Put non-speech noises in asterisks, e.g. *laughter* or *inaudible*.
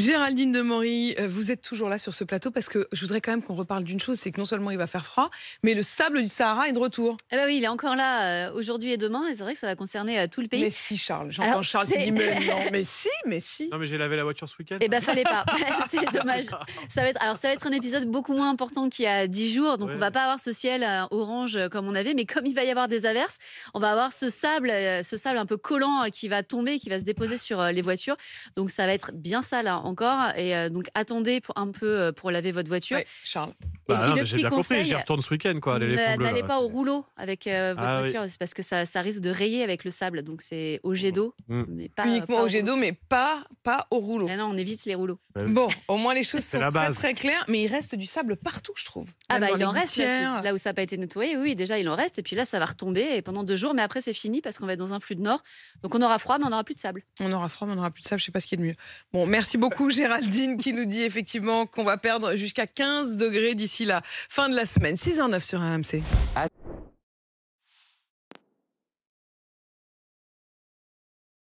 Géraldine de Demory, euh, vous êtes toujours là sur ce plateau parce que je voudrais quand même qu'on reparle d'une chose, c'est que non seulement il va faire froid, mais le sable du Sahara est de retour. Eh ben oui, il est encore là euh, aujourd'hui et demain, et c'est vrai que ça va concerner euh, tout le pays. Mais si Charles, j'entends Charles qui dit *laughs* mais si, mais si. Non mais j'ai lavé la voiture ce week-end. Eh ben fallait pas, *laughs* *laughs* c'est dommage. Ça va être, alors ça va être un épisode beaucoup moins important qu'il y a 10 jours, donc on va pas avoir ce ciel orange comme on avait, mais comme il va y avoir des averses, on va avoir ce sable, ce sable un peu collant qui va tomber, qui va se déposer sur les voitures, donc ça va être bien sale. Hein encore. Et euh, donc, attendez pour, un peu euh, pour laver votre voiture. Oui, Charles. Bah, j'ai j'y retourne ce week-end. n'allez pas au rouleau avec euh, votre ah voiture, parce que ça, risque de rayer avec le sable. Donc, c'est au jet d'eau. Mm. Mais pas, Uniquement au jet d'eau, mais pas pas au rouleau. Ah non, on évite les rouleaux. Bah bon, au moins les choses sont très très claires, mais il reste du sable partout, je trouve. Ah bah il en reste là, où ça n'a pas été nettoyé, oui, déjà il en reste, et puis là ça va retomber et pendant deux jours, mais après c'est fini parce qu'on va être dans un flux de nord, donc on aura froid, mais on n'aura plus de sable. On aura froid, mais on n'aura plus de sable, je sais pas ce qui est de mieux. Bon, merci beaucoup *laughs* Géraldine qui nous dit effectivement qu'on va perdre jusqu'à 15 degrés d'ici la fin de la semaine. 6 h 9 sur AMC.